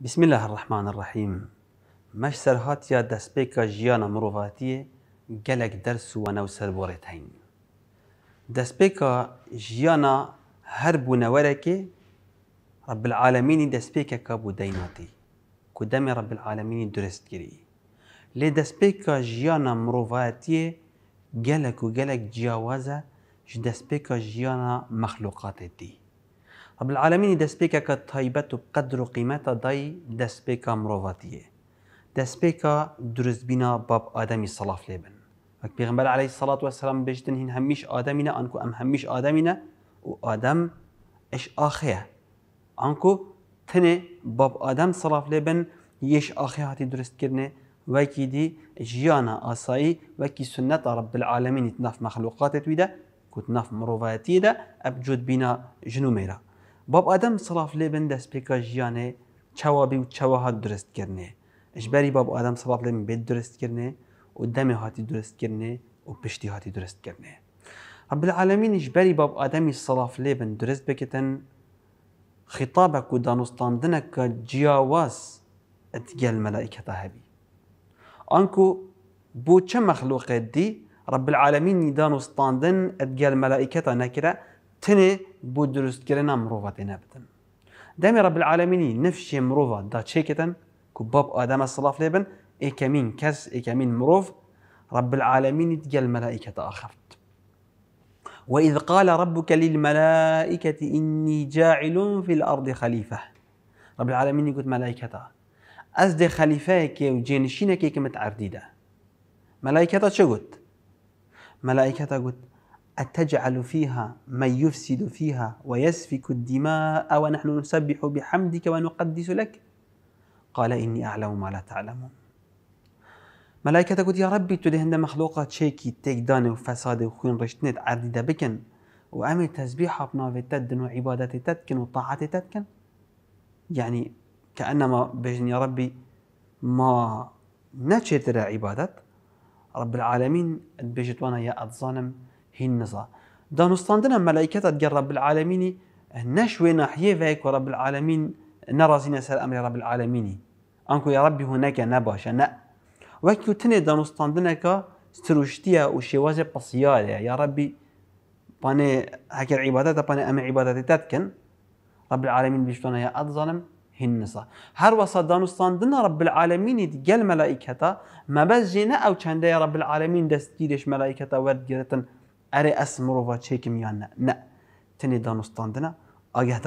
بسم الله الرحمن الرحيم مش سرهاتیا بيكا جيانا مروفاتیه گلک درس و نو سربورت هین جيانا هرب هر بونورکی رب العالمین بيكا كابو ديناتي کدام رب العالمين درست كري لی دستپیکا جیانا مروفاتیه گلک و گلک جیاوازه جدستپیکا بيكا جيانا دی رب العالمين دەستپێکەکە تایبەت و قەدر و قیمەتە مروفاتية دەستپێکە مرۆڤاتیە دەستپێکە دروستبینا باب آدمي سەلاف لبن بن وەک عليه الصلاة والسلام بجدن هن هميش ئادەمینە أنكو أم هميش ئادەمینە و آدم اش ئاخەیە انكو تنێ باب آدم سەلاف لبن يش آخيا هاتي هاتی درستکردێ وكي دي جيانا آسائي وكي سنة رب العالمين تناف مەخلوقاتت ویدە کوتناف مرۆڤەتیدا ئەب جوود بنا جنوميرا باب آدم صلاف لی بن دست پیکا جیانه چوابی و چواها درست کرنه اجباری باب آدم صلاف لی بید درست کرنه و دم هاتی درست کرنه و پشتی هاتی درست کرنه رب العالمین اجباری باب آدمی صلاف لی بن درست بکتن خطابك ودانوستاندنك جياواز اتقال ملائكة هبي أنكو بو چه مخلوق دي رب العالمين دن اتقال ملائكة نكرة تنه بو درست کرنا مروفا دینا بدن دمی رب العالمینی نفش مروفا دا چیکتن که باب آدم الصلاف لیبن ای کمین کس ای کمین مروف رب العالمين تجى الملائكة آخرت وإذ قال ربك للملائكة إني جاعل في الأرض خليفة رب العالمين يقول ملائكة أزد خليفاك وجينشينك كمت عرديدة ملائكة شو قلت ملائكة قلت أتجعل فيها من يفسد فيها ويسفك الدماء ونحن نسبح بحمدك ونقدس لك قال إني أعلم ما لا تعلمون ملائكة قلت يا ربي تو هند مخلوقات شيكي تيك داني وفساد وخين رشتنت عديدة بكن وأمي تسبيح في تدن وعبادتي تتكن وطاعتي تتكن يعني كأنما بجن يا ربي ما نتشتر عبادات رب العالمين بجت وانا يا أتظنم هنزا دانستاندن ملائكة ديال رب العالمين نشوي ناحية فيك ورب العالمين نرازينا سر أمر رب العالمين أنكو يا ربي هناك نباش نا وكيو تني كا ستروشتيا وشيوازي بسيارة يا ربي باني هكا العبادات باني أم عبادات تتكن رب العالمين بيشتونا يا أظلم هنسا هر وصا دانستاندن رب العالمين ديال ملائكة ما بس جينا أو كان رب العالمين دستيرش ملائكة وردجرتن اره اص مروبا چکم یا نه؟ نه تنی دانستان ده نه آگه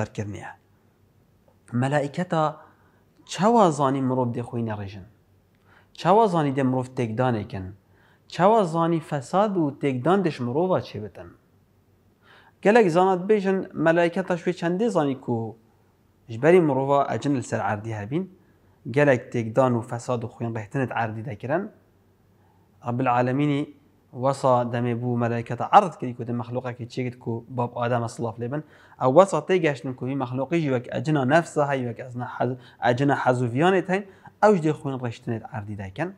دار زانی مروب ده خوینه غشن؟ چوا زانی ده کن؟ زانی فساد و تکدان دش مروبا چه بودن؟ زانات بشن ملعکه تا شوی زانی که جبری مروبا اجنل سر عرضی هبین، گلک تکدان و فساد و خوین غهتند عرضی ده کرن وصا دمي بو ملائكة عرض كدي كو مخلوقة كي تشيكت كو باب آدم صلاف لبن أو وصا تيجاشن كو مخلوقي جوك أجنا نفسها هي وك أزنا حز أجنا حزو حزوفيانت هين أوش دي خون رشتنت عردي داكن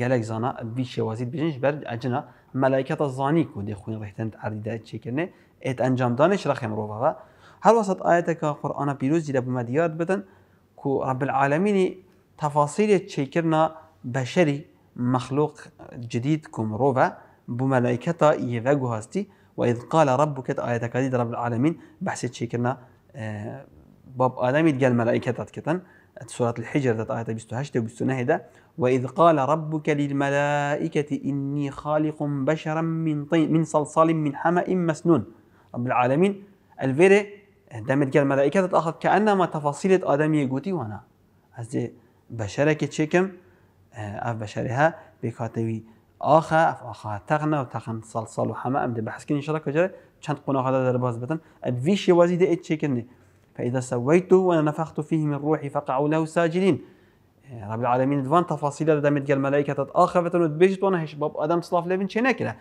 قالك زانا بيشي وزيد بجنش برد أجنا ملائكة الزاني كو دي خون رشتنت عردي داكن تشيكن ات انجام دانش رخم روبا هل وسط آياتك قرآن بيروز جدا بمديات بدن كو رب العالمين تفاصيل تشيكرنا بشري مخلوق جديد كم روفا بملائكته يفاقو هاستي وإذ قال ربك آية كديد رب العالمين بحسيت شكرنا كنا آه، باب آدم يتقال ملائكة تكتن سورة الحجر ذات آية 28 و 29 وإذ قال ربك للملائكة إني خالق بشرا من طين من صلصال من حمأ مسنون رب العالمين الفيري دامت قال ملائكة أخذ كأنما تفاصيل آدم يقوتي وانا هذه بشرك تشيكم آه، اف بشريها بكاتوي اخا اف اخا تغنى وتغن صلصال وحما سال و همه ام ده بحث کنی انشاءالله کجا چند قناه خدا در باز بتن ادویش وازی ده ایت شيكني فاذا سويته وانا نفخت فيه من روحي فقعوا له ساجدين اه، رب العالمين دوان تفاصيل هذا دامت قال ملائكة آخه فتن بيجت وانا هش باب ادم صلاف لبن چنکره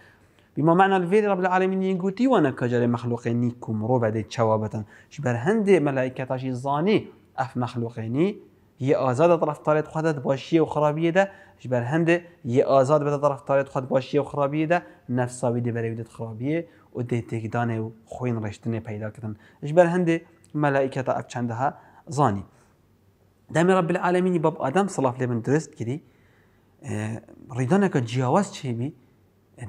بما معنى الفيل رب العالمين يقولي وانا كجري مخلوقينيكم ربع دي شوابة شبر هندي ملائكة تاشي زاني اف مخلوقيني یه آزاد طرف طرفدارت خودت باشی و خرابیه ده اش بر هنده یه آزاد به طرف طرفدارت خود باشی و خرابیه ده نفس نفساوی دی برویدت خرابیه و دی تکدانه و خوین رشتنه پیدا کردن اش بر هنده ملائکتا اف چنده ها زانی دمی رب العالمین باب آدم صلاف لی من درست کری اه، ریدانه که جیاواز چه می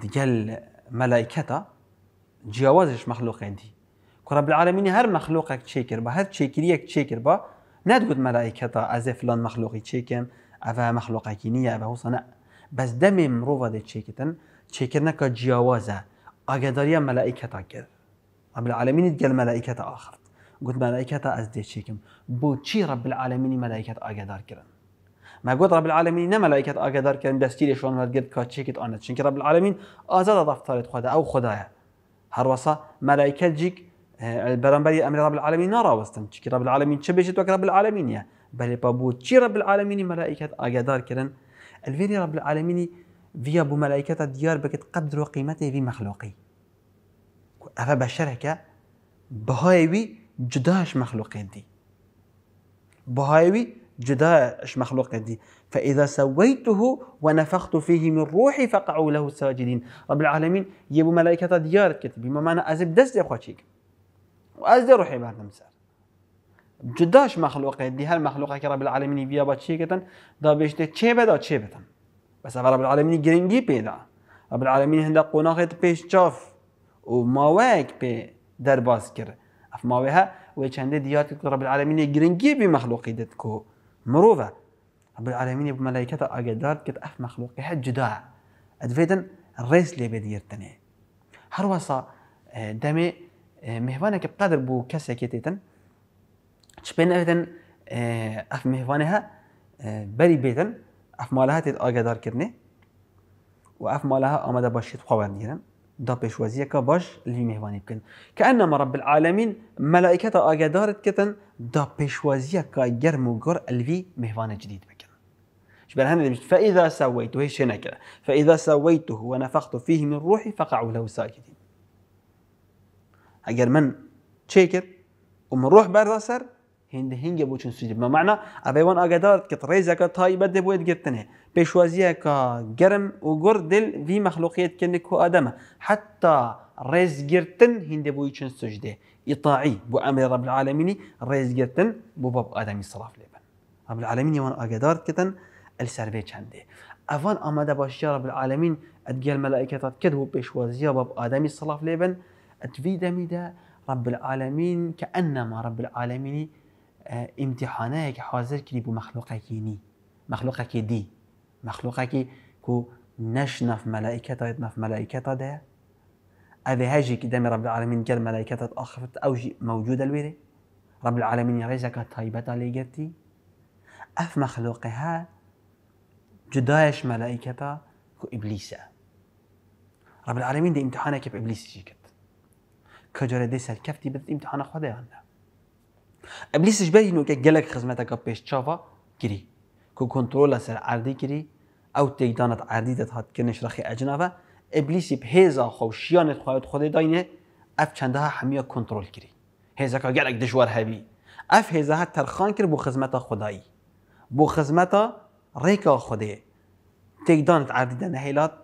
دیگل ملائکتا جیاوازش مخلوقه دی که رب العالمین هر مخلوقه چه کر با هر چه کریک چه کر با ندود ملائكة از فلان مخلوقي تشيكم او مخلوقكي نية او هوسا بس دم مروفا دي تشيكتن تشيكتن كجياوازة اقداريا ملائكة كر رب العالمين تقال ملائكة آخر قلت ملائكة از دي تشيكم بو تشي رب العالمين ملائكة اقدار كرن ما قلت رب العالمين نه ملائكة اقدار كرن دستيري شون هتقل كاتشيكت آنت چونك رب العالمين آزاد دفتارت خدا او خدايا هر وصا ملائكة جيك البرامبري آه، امر رب العالمين نرى وستن چکی رب العالمين چه بجت رب العالمين يا بل بابو چی رب العالمين ملائكة آگادار كرن الفيري رب العالمين في ابو ملائكة ديار بكت قدر وقيمته في مخلوقي أفا بشرك بهايوي جداش مخلوقين دي بهايوي جداش مخلوقين دي فإذا سويته ونفخت فيه من روحي فقعوا له ساجدين رب العالمين يبو ملائكة ديار كتب بما معنى أزب دست يا وازدر روحي بهردمسار جداش مخلوقه دي هل مخلوقه که رب بيا بیا كتن چی کتن دا بشته چه بدا تشي بتن بس رب العالمینی جرينجي بيدا رب العالمين هندا قناقت بيش چاف وما واك بي در باز کرد اف ماوه و چنده ديات که رب العالمين جرينجي بی مخلوقی دت کو مروه رب العالمين به ملائکت آگدار کت اف مخلوقی حد جدا ادفيدن ریس لی بدیرتنه هر وصا دمه إيه، مهوانه که قدر بو کسی که تيتن شبين افتن إيه، اف مهوانها إيه، بری بيتن اف مالها آگه دار كرنه و اف مالها آمده باشید خبر ديرن دا پیش وزیه که باش لی مهوانی بکن که انما رب العالمین ملائکت آگه آگدارت کتن دا پیش وزیه که گرم و گر الوی مهوان جدید بکن شبه هنه دمشت فإذا سويته هي شنكة فإذا سويته ونفخت فيه من روحي فقعوا له ساجدين اگر من چه کرد و من روح بر سر هند هنگه بو چون سجد ما معنا اوی اگه دارد که تریز که تایی بده بوید گرتنه پیشوازیه که گرم و گرد دل وی مخلوقیت کنه کو آدمه حتی ریز گرتن هند بوی چون سجده اطاعی بو امر رب العالمینی ریز گرتن بو باب آدمی صلاف لیبن رب العالمینی وان اگه دارد کتن السروی چنده اوان آمده باشی رب العالمین ادگل ملائکتات کد و پیشوازیه باب آدمی صلاف لیبن تفي دميدا رب العالمين كأنما رب العالمين آه، امتحانك حاضر كلي بو مخلوقك ني مخلوقك دي مخلوقك كو نشنف ملائكة طيب نف ملائكة ده أذي هاجي كدام رب العالمين كل ملائكة أخفت أو موجودة الويري رب العالمين يرزقك طيبة ليجتي أف مخلوقها جدايش ملائكة كو إبليسة رب العالمين دي امتحانك بإبليس جيكت کجا دی سرکفتی بدت امتحان خدا یان نه ابلیسش بری نو که گلک خدمتک پیش چاوا گری سر عردی گری او تیدانت عردی دت هات کنش رخی اجنابه ابلیسی به هزا خو شیانت خواهد خدا داینه اف چندها همیا کنترل گری هزا كا گلک دشوار هبی اف هزا هات ترخان کر بو خدمت خدایی بو خدمت ریکا خدای تیدانت عردی دنه هیلات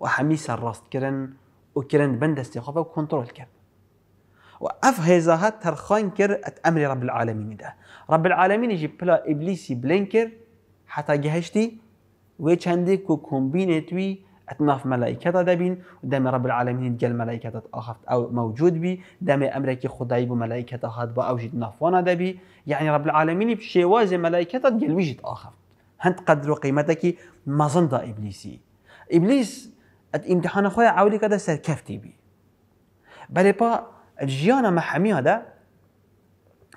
و همی سر راست کرن و کرن بند استخابه و واف هيزاها تر كر اتامري رب العالمين ده رب العالمين يجي بلا ابليس بلينكر حتى جهشتي ويتشندي كو كومبينيتوي اتناف ملائكة دبين دم رب العالمين جل ملائكة اخفت او موجود بي دم امرك خداي ملائكه هاد با اوجد نافوانا دبي يعني رب العالمين بشيواز ملائكة جل وجد اخفت هند قدر قيمتك مظندا ابليسي ابليس ات امتحان خويا عولي كذا سر كفتي بي بلي با ما محاميها ده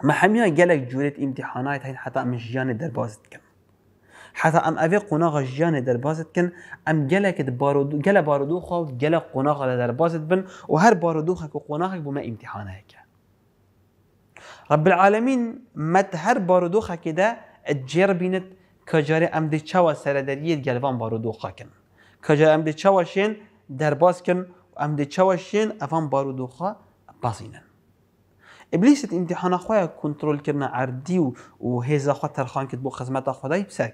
محاميها قالك امتحان امتحانات هين حتى ام در دربازت كم ام اوي قناغ جيانة دربازت كن ام قالك بارودو قال بارودوخا وقال قناغ دربازت بن وهر بارودوخك وقناغك بما امتحانها هيك رب العالمين مت هر بارودوخا كده تجربينت کجاری ام دی چوا سردریت گلوان بارو دوخا کن کجاری ام دی چوا شین باز کن ام دی چوا شین افان بازينا ابليس امتحان خو كنترول کردن عردي و و هزا خو ترخان کرد بو خدمت خدای بسر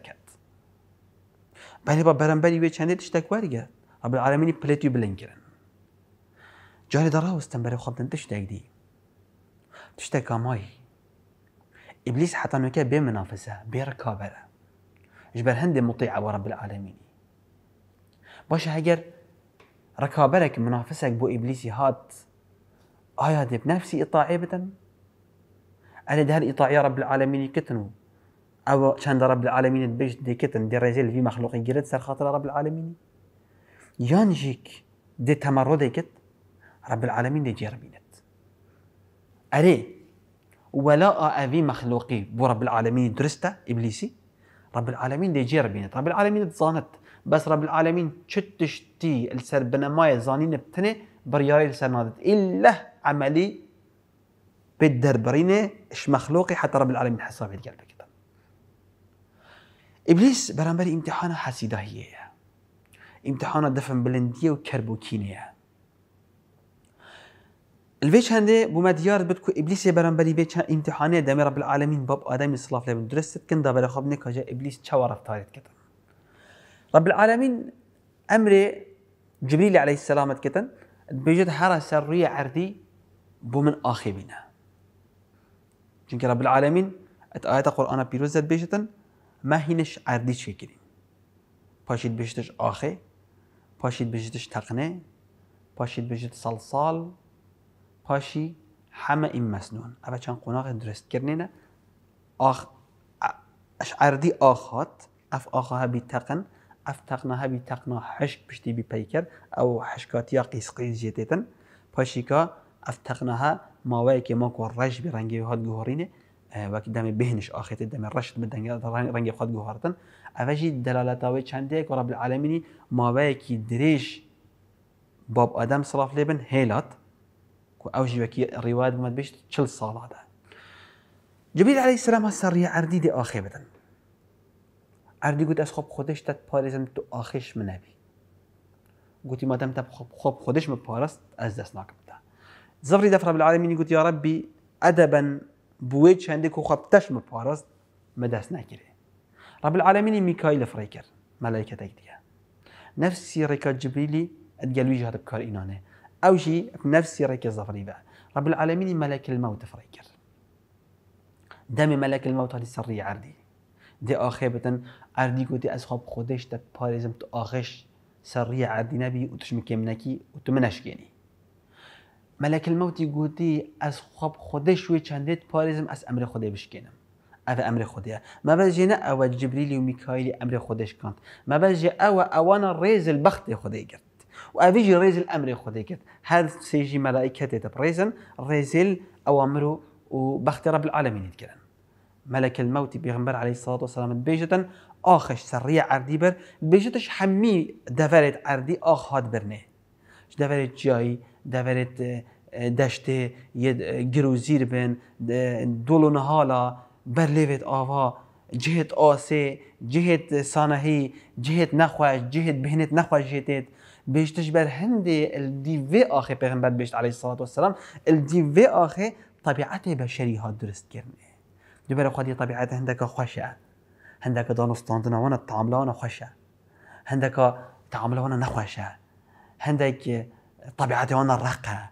بلي بله با برانبری به چندی تشتک ورگه رب العالمین پلیتو بلند کردن جاری داره استن برای خودن تشتک دی تشتک مای ابلیس حتى نكا بمنافسه بركابره جبر هند مطيعه ورب العالمين باش هاجر ركابرك منافسك بو ابليسي هات آية دي بنفسي إطاعي بدن أنا ده الإطاعي رب العالمين كتنو أو شان رب العالمين بيش دي كتن دي رجل في مخلوق جرد سر خاطر رب العالمين ينجيك دي دي كت رب العالمين دي جربينت أري ولا أبي مخلوقي برب العالمين درسته إبليسي رب العالمين دي جربينت رب العالمين تزانت بس رب العالمين شتشتي السر بنا ماي زانين بتني برياري السر نادت إلا عملي بدر برينه اش مخلوقي حتى رب العالمين حسابي قلبك ابليس برامبر امتحانه حسيده هي امتحانه دفن بلنديه وكربوكينيه الفيش هندي بما ديار بدكو ابليس برامبر بيتش امتحانه دم رب العالمين باب ادم الصلاف لابن درست كندا بلا خبني نكاجا ابليس تشاور طارت كتن رب العالمين امر جبريل عليه السلام كتن بيجد حرس سرية عردي بۆ من ئاخێ بینە چونکە رب العالمین ئەت ئاەتە قورآانە پیرۆزت بێژتن ماهینش ئەردی چێکردین پاشید بشتش ئاخێ پاشید بژتش تەقنێ پاشید بژت سەڵ مسنون پاشی حەمە قناق درست ئەە چەند قۆناغی درستکردێنە ئاخ ئەشعردی ئاخات ئەف ئاخها بی تەقن ئەف تەقنەها بی تەقنا هەشت پشتی بی پیکرد ئەو حشکاتیا قیسقی جێتێتن پاشیکە افتقناها ماوایی که ما رش به رنگی خود گوهرینه و که دم بهنش آخرت دم رشد به دنگ رنگ خود گوهرتن اوجی دلالت های چنده که رب العالمینی ماوایی که دریش باب آدم صلاف لبن هیلات که اوجی وکی روایت بمد بشت چل ساله ده جبیل علیه السلام هست اردید عردی دی بدن گوت از خوب خودش تد پارزم تو آخش منبی گوتی مادم تب خوب خودش مپارست از دست ناکم زفري دفر رب العالمين گوت يا ربي ادبا بويتش عندك هو خبتش تشم مداس ناكري رب العالمين ميكايل فريكر ملائكة ملائکه نفسي ريكا جبريلي رکا جبریلی هذا بكار بکار او جی نفسي ريكا زفري بقى رب العالمين ملاك الموت فريكر دم ملک الموت هلی سري عردي دي آخي بتن عردی گوتی از خودش تبارزم تآخش سري آخش نبي وتشمكي منكي و و ملك الموت يقولي از خب خودش شوي چندت پارزم از امر خدا بشكينم او امر خدا ما بس جينا او جبريل وميكايل امر خودش كانت ما بس او أوانا ريز البخت خدا گرد وأبيج ريز الامر خدا گرد هر سيجي ملائكة تب ریزن ریزل اوامر و رب العالمين گرن ملك الموت بيغمبر عليه الصلاة والسلام بيجة آخش سريع عردي بر بيجتش حمي دفرت عردي آخ هاد برنه دفرت جاي دەوێت اه، دەشتێ اه، گر و زیر بن اه، دڵ و نەهاڵە بەر لێوێت ئاوا جهت ئاسێ جهت سانەهی جهت نەخواش جهت بهێنێت نەخواژێتێت بێشتش بەر هەندێ دیێ ئاخێ پێغمبەر بێشت علی سات وسلام دیێ ئاخێ طبیعەتێ بە شەری ها درستکردێ دوبارە خودی طبیعەت هەندەکە خوۆشە هەندەکە دانستاندنەوەە تاملاوانە خوۆشە هەندەکە تعاملەوەە نەخواشە هەندێک طبيعة وانا رقه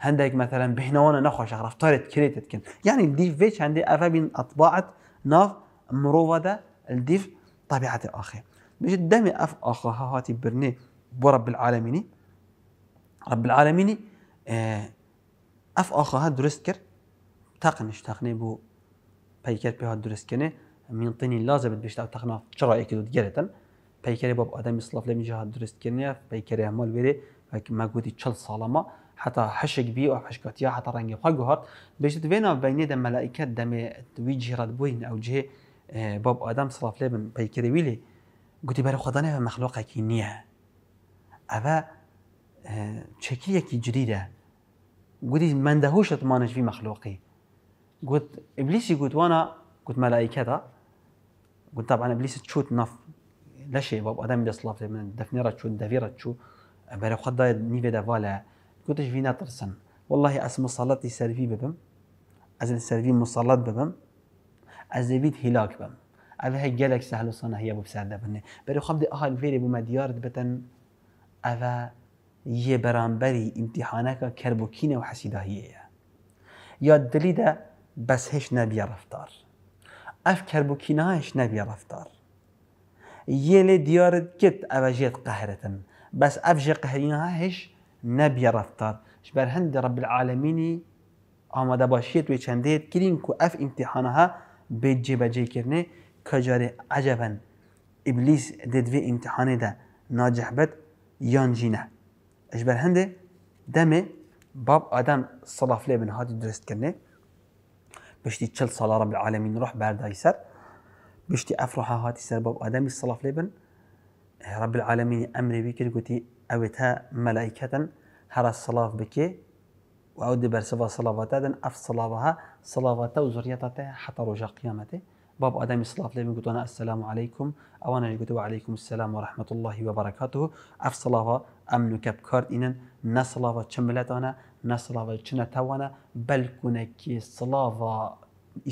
هندك مثلا بهنوانا نخوش طارت كريتت كن يعني الديف فيش هندي افا بين اطباعت ناف مروفدا الديف طبيعه اخي مش الدم اف اخا هاتي برني برب العالميني رب العالميني آه اف اخا هاد درست كر تقنش تقني بو بيكر به درست من طيني لازم بیشتر تقنا شرائك یکی دو دیگه پیکری باب ادم سلاف لمن جهاد درست کنه پیکری همال بره ما گوتی 40 ساڵەمە حتا حشک بی و حشکاتیا حتا ڕەنگی دم گوهات بێشت وێنەوە بینێ دە مەلایکت دەمێ وی جیرات بووین ئەو جێ بۆب ئادەم سڵاف لێ بم پیکردوی لێ گوتی بەرە خۆدانەوە مەخلوقێکی نییە ئەە چەکیەکی في گوتی مندەهوشتمانشوی مەخلوقی گوت ئبلیسی گوتوانە گوت مەلایکەدا گوت طبعا بلیسی چوت نف لەشێ بۆ ئادەم دەسڵاف لێ من دەفنێرە چوون دەویرە چوو خدا خدای نیێ دەواە کوتش وی ناترسن والله ئەس مساڵەتی سەروی ببم از سەروی مصلات ببم از دەبییت هیلاک بم ئەە هەیە گەلێک سەهلوسانە هەیە بۆ سەر دەبنێ بەری خەم دی ئاهال فێری بوومە دیارت بتەن ئەە یە بەرامبەری ئیمتیحانەکە کەربکینە و حەسیداهیەیە یا دلی دە بەس هێش نەبیە ڕفتار ئەف کەربکینە هێش نەبیە ڕفتار یە لێ دیارت گت ئەوە قهرتن بس افجق قهرينها هش نبي رفتار جبر هند رب العالمين اما دباشيت و چنده کرین اف امتحانها بجي بجي کرنه کجار عجبا ابلیس في امتحانه ده ناجح بد يانجينه اشبر هند دمي دمه باب آدم لي بن هادی درست کرنه بشتي تشل صلاه رب العالمين روح بردای سر بشتي افروحه هاتي سر باب آدمی لي بن رب العالمين امر بك قلتي ئەوێت ملائكه هر الصلاه بك واود و ئەو دەبەرسەوە سلااواتدەن ئەف سلااوها سلااواتە و زۆریەتە حتا ڕۆژە قیامەتی باب ئادەمی سلااف لێ گوتوانە ئەسلام عیکم ئەوانە گوتو عیکم سلام و رحمت اللهی وبرکات و ئەف سلااوە ئەم نوکەب کاردینن نەسلااوە چملەتانە نەسلااوە چنە تاوانە بەلکوونەکی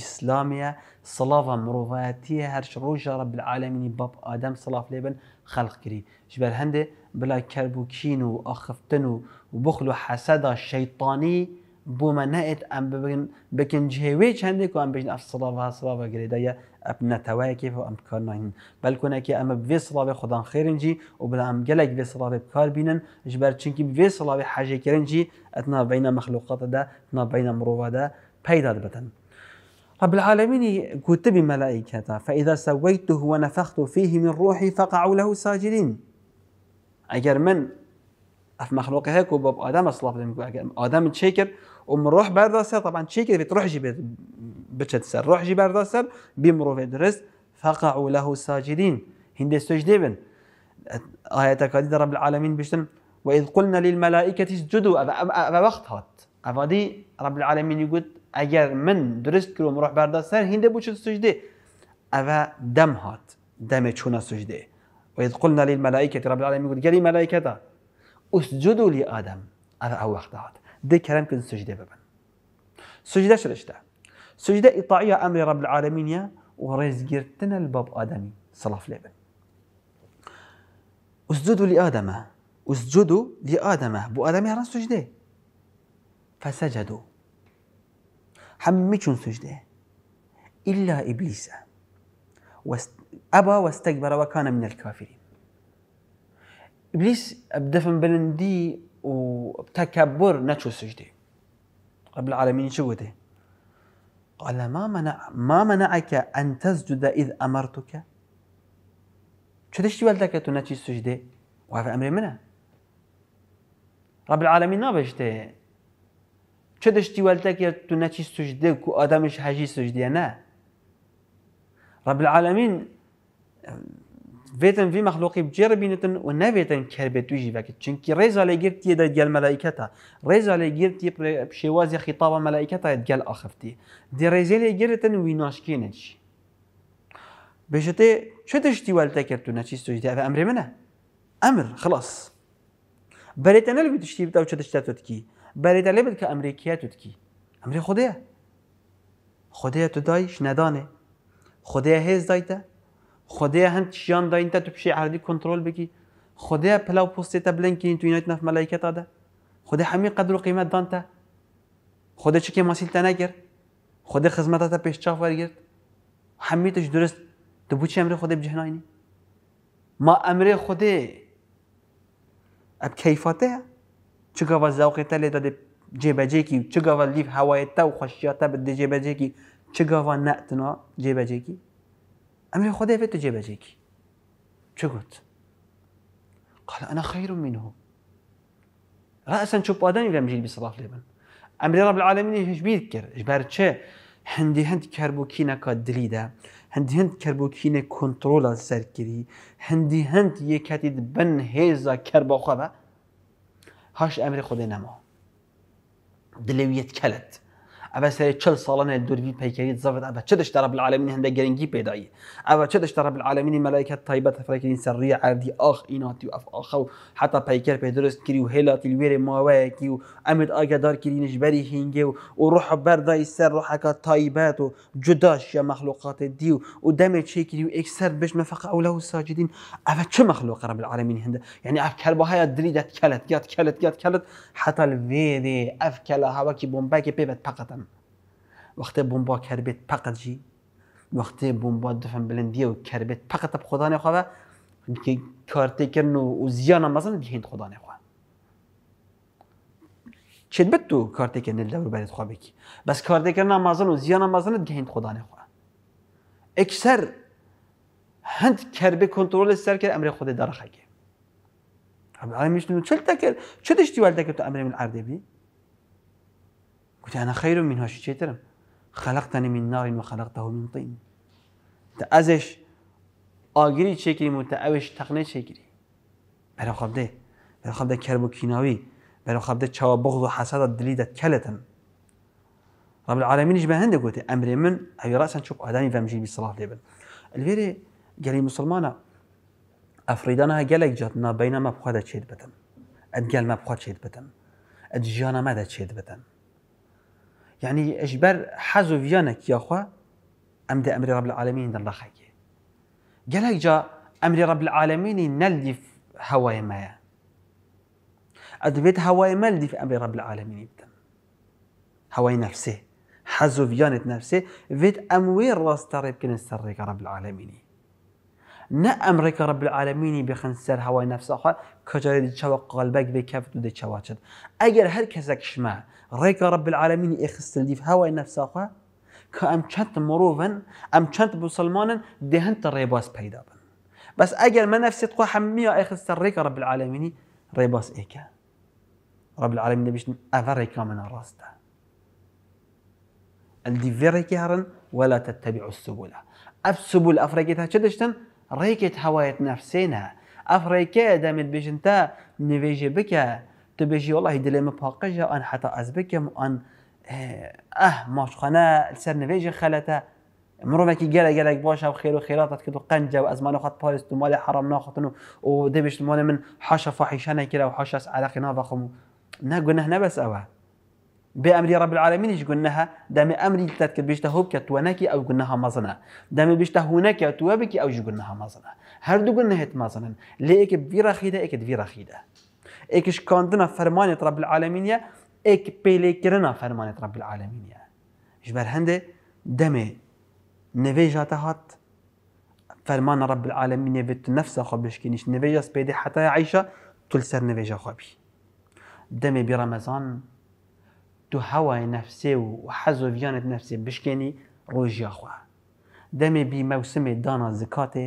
اسلاميا صلافا مروفاتي هر شروج رب العالمين باب ادم صلاف ليبن خلق كري جبل هندي بلا كربوكين واخفتن وبخل حسد شيطاني بوما نائت ام بكن بكن جهويج هندك وام بكن اف صلافا اب قريدايا ابنا ام وام كارناهن بل كونك ام بفي صلافة خدان خيرنجي وبلا ام قلق في صلافة بكار بينن جبر چنكي بفي صلافة حاجة كرنجي اتنا بين مخلوقات ده اتنا بين مروفا ده پیدا بتن رب العالمين كتب ملائكته فإذا سويته ونفخت فيه من روحي فقعوا له ساجدين أجر من اف مخلوق هيك وباب ادم اصلا ادم تشيكر ومن روح برداسر طبعا تشيكر بتروح جبت بتشتسر روح جي برداسر بيمرو في درس فقعوا له ساجدين هندي سجدين بن آية كادي رب العالمين بشتن وإذ قلنا للملائكة اسجدوا أبا وقت هات أبا دي رب العالمين يقول اگر من درست کرم روح برداشتن هنده بوچت سجده او دم هات دم چونه سجده و اذ قلنا للملائکه رب العالمین گفت گلی ملائکتا اسجدوا لآدم او او وقت هات ده کرم کن سجده ببن سجده شرشته سجده اطاعيه امر رب العالمين و ورزقرتنا الباب ادمي صلاف لبن اسجدوا لآدم اسجدوا لآدم بو آدمی هران سجده فسجدوا حمتشون سجده إلا إبليس أبى واستكبر وكان من الكافرين إبليس بدفن بلندي وبتكبر نتشو سجده رب العالمين شو ده قال ما منع ما منعك أن تسجد إذ أمرتك شو تشتي والدك تنتشي السجدة وهذا أمر منه رب العالمين ما چه دشتی ولتا که تو نچی سجده که آدمش هجی سجده نه رب العالمین فيتن في مخلوقي بجير بينتن ونبيتن كربتوجي فاكت چنكي ريزا ليجير تي دا ديال ملائكتا ريزا ليجير تي بشيوازي خطابة ملائكتا ديال اخفتي دي ريزا ليجير تن ويناشكينج چه شو تشتي والتا تو ناتشي سجدة و امر منه امر خلاص بريتنا اللي بتشتي بتاو چه تشتاتو تكي دلی بد که امریکیه تو کی امری خودیه خودیه تو دایش ندانه خودیه هیز دایده خودیه هم چیان تا تو پشی عرضی کنترل بگی خودیه پلاو پوستی تا که تو اینایت نف ملائکت ده خودیه همی قدر و قیمت دانته خودی چکی که تا نگر؟ خودی خزمتا تا پیش چاف ورگرد همیتش درست تو بوچی امری خودی بجهناینی ما امری خودی اب کیفاته چگاوا زوقی تلی داده جێبەجێکی چگاوا لیف هەوایەتە و خۆشیاتە بدە جێبەجێکی چگەوە نەتنا جێبەجێکی ئەمری خۆدای بێت جێبەجێکی چگوت قال أنا خير منه رأسا شوف آدمي لم يجيب بصلاة لبن أمر رب العالمين هجبير كر إجبار تشي هندي هند كربوكينا كدليدا هندي هند كربوكينا كنترولا سركري هندي هند يكاتي دبن هيزا كربو خبا هاش امر خود نما دلویت کلت ئەە سەر چل ساڵانە دووربی پیکەری زەفت ئە چ دەشتە بالعاالمین هەندە گەرنگی پێدایی ئەە چ دەشتە بالعاالمینی مەلایکە تایبەت تفرەکردین سەرڕیە ئەردی ئاخ ئیناتی و ئەفاخە و حتا پیکەر پێ درست کردی و هێلاتی وێرە ماوەیەکی و ئەمت ئاگدارکردی نشبەری هینگێ و و ڕح بەردای سەر ڕحەکە تایبەت و جداش یا مەخلوقاتە دی و و دەمێت كريو اكسر ئێکسەر بش مەفق ئەو لە ساجدین ئەە چ مەخلوق رە بالعاالمین هەندە یعنی ئەف کەربهەیە دریدات کەلت كلت کەلت كلت کەلت حتا الێ ئەف کە لە هاوەکی بۆمباکی پێبێت وقتی بمبا کربت فقط جی وقتی بمبا دفن بلندیه و کربت فقط به خدا نخوا که کارت کردن و زیان هم مثلا خدا نخوا چه بد تو کارتی کردن دور برات خواه بکی بس کارت کردن هم و زیان هم مثلا خدا نخوا اکثر هند کربه کنترل سر کرد امر خود داره خگه اما آیا میشنون چل تکر چه دشتی ول تکر تو امر من عرده بی گوتی انا خیر من هاشی ترم؟ خلقتني من نار وخلقته من طين تا ازش آگیری چگیریم و تا اوش تقنه چگیری برای خبده برای خبده کرب و کیناوی برای خبده چوا بغض و حسد دلی دلیدت کلتن رب العالمینش به هنده گوته امر من اوی رأسا چوب آدمی ومجی بی صلاح لیبن الویره گلی مسلمان مسلمانا افریدانها گلک جاتنا نابینا ما بخواده چید بدن اد گل ما بخواد چید بدن اد جانا ما ده چید بدن يعني اجبر حزو فيانك يا خو امد امر رب العالمين الله خير قالك جا امر رب العالمين نلدي في هواي مايا ادبيت هواي ملدي في امر رب العالمين هواي نفسه حزو فيانت نفسه فيت اموير راس تريب كن رب العالمين نه امریکا رب العالمینی بخن سر هوای نفس خو کجای دیچوا قلبک به کفت و دیچوا چد اگر هر کسک شما ریکا رب العالمینی اخستل دیف هوای نفس خو که ام چند مروفن ام چند مسلمانن دهن ریباس پیدا بن بس اگر من نفسي تقوى حمية اخستل ریکا رب العالمینی ريباس إيكا رب العالمين بیش أفريكا من راسته الديفيريكي هرن ولا تتبعوا السبل اف سبل أفريكا تشدشتن ريكت هوايت نفسينا افريكا دامت بێژن تا نوێژێ بکە تو بێژی وڵی دلێمە پاقەژە ئەن حتا ئەس بکەم ئەن ئەه آه، أه، ماچخانە سەر نوێژە خەلەتە مرۆڤێکی جالا گەلێک باشە و خێر و خێراتات کرد و قەنج و حرام ناخطنو و دەبێشتمانە من حاشا فاحشانا كلا وحاشا حاشەس عراقی نقول و بس اوه بأمر رب العالمين إيش قلناها دام أمري تذكر تهوب كتوانكي أو قلناها مزنا دام بيشتهونك توابكي أو إيش قلناها مزنا هر دو قلناها مزنا ليك بفيرا خيدة إيك دفيرا خيدة إكش كاندنا فرمانة رب العالمين إيك بيليكرنا كرنا فرمانة رب العالمين يا جبر دام دمي نفيجات هات فرمان رب العالمين يبت نفسه خبش كنيش نفيجة سبيدي حتى عيشة تلسر نفيجة خبي دمي برمضان تو هواي نفسي و حز و ویانت نفسه بشکنی روژی خواه دم موسم دانا زكاتي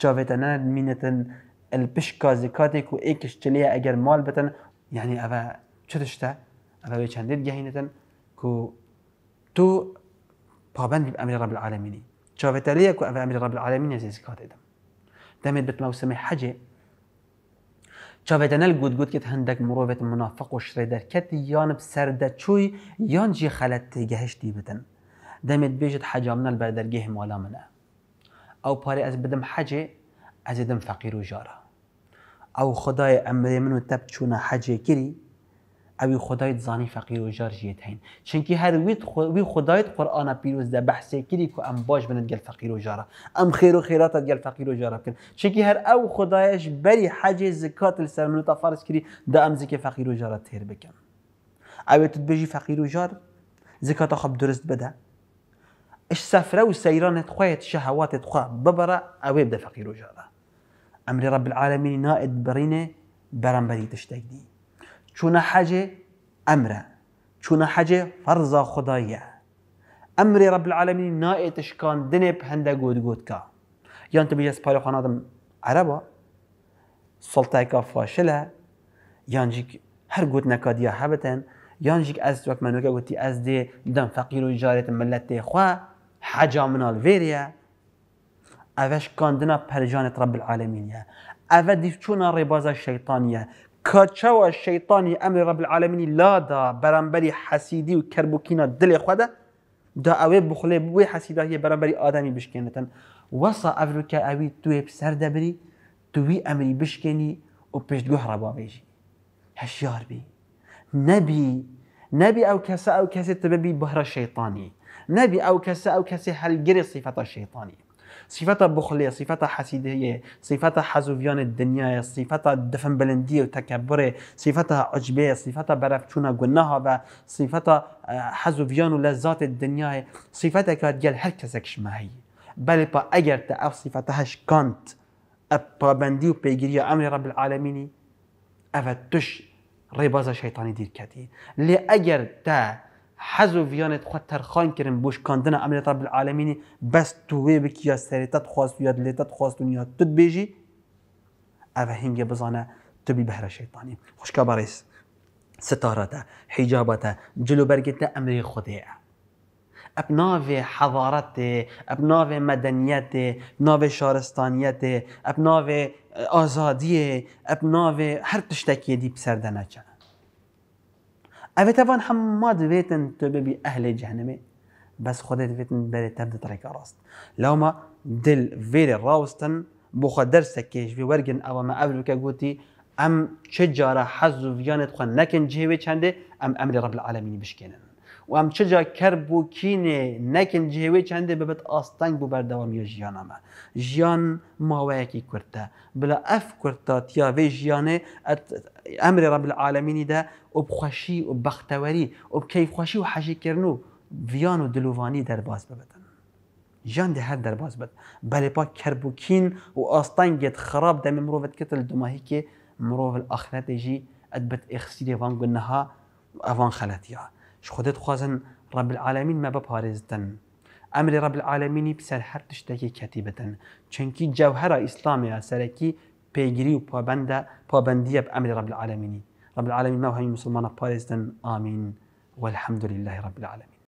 چاویتا نه مينتن البشكا زكاتي كو ايكش تليا اگر مال بتن يعني اوه چطشته اوه بيشاندت جهينتن كو تو پابند به امر رب العالمینی چاویتا لیه كو اوه امر رب العالمین زكاتي دم دمي بت موسم حجي چاویدنل گود گود که هندک مروفت منافق و شری درکت یانب چوی یان جی تیگهش دی بدن دمت بیجت حجامنل بر درگه مالا منه او پاری از بدم حجه از دم فقیر و جاره او خدای امر منو تب چونه حجی کری اوی خدای زانی فقیر و جار جیت هین چونکی هر وی خدای قرآن پیروز ده بحثی کلی که ام باش بنت گل فقیر و جارا ام خیر و خیرات گل فقیر و جارا کن چونکی هر او خدایش بری حج زکات السلام و فرض کری ده ام زکی فقیر و جارا تیر بکن اوی تو بجی فقیر و جار زکات خب درست بده اش سفره و سیران خویت شهوات خواه ببره اوی بده فقیر و جارا امر رب العالمین نائد برینه برنبری تشتگ چون حج امره چون حج فرض خدایه امر رب العالمین نایتش کان دنب هنده گود گود که یان تو بیجاز پایل خانادم عربا سلطه که فاشله یان هر گود نکادیا حبتن یان جیک از وقت منوکه گوتی از دی دم فقیر و جارت ملت خواه حجا منال ویریه اوش کاندنا پرجانت رب یا اوه دیف چون رباز شیطانیه كاتشاو الشيطان امر رب العالمين لا دا برامبري حسيدي وكربوكينا دلي خدا دا اوي بخلي بوي حسيدا هي برامبري ادمي بشكينتن وصا افريكا اوي توي بسر دبري توي امري بشكيني او بيش دو هربا بيجي هشيار بي نبي نبي او كسا او كسا تببي بهر الشيطاني نبي او كسا او كسا هل جري صفه الشيطاني صفات بخلية صفتها حسيدية صفتها حزوفيان الدنيا صفات دفن بلندية وتكبر صفتها عجبية صفات برفتونة قلناها و صفتها آه، حزوفيان ولذات الدنيا كانت كاديال هر كسك شماهي بل با اگر تأف صفاتها شكانت بابندي وبيجري امر رب العالمين افتش ريبازا شيطاني دير كاتي لأجر تأف حزو ویانت خود ترخان کردن بوش کندن امنیت رب بس تو وی بکی یا سریتت خواست یا دلیتت خواست و بیجی او هنگ بزانه تو بی بهره شیطانی خوشکا باریس ستارته حجابته جلو برگته امری خدیه ابناو حضارت ابناو مدنیت ناو شارستانیت ابناو آزادی ابناو هر تشتکی دی بسردنه چنه اوی توان حماد ببیتن تو ببی اهل جهنمه بس خودت ببیتن بره تبدی طریق راست لو ما دل ویر راستن بخوا درسك كيش في ورجن او ما قبل كجوتي ام شجره حزو فيانت خن لكن جهوي چنده ام امر رب العالمين بشكنن و ام چجا کر نکن جهوی چنده ببت آستنگ بو بر دوام یا جیان همه جیان ماوه یکی کرده بلا اف کرده تیا وی جیانه امر رب العالمینی ده اب خوشی و بختوری و کیف خوشی و حشی کرنو ویان و دلووانی در باز ببتن جان ده هر در باز بد بله پاک کربوکین و آستانگیت خراب دم مروفت کتل دماهی که مروف الاخرت جی ادبت اخسیری وان گنها اوان خلطیها خودت خوازن رب العالمين ما بپارزدن امر رب العالمين بسر هر تشتکی كتيبتن بدن جوهر اسلامي سركي پیگیری و پابند پابندي اب امر رب العالمين رب العالمين ما همین مسلمان پارزدن امين والحمد لله رب العالمين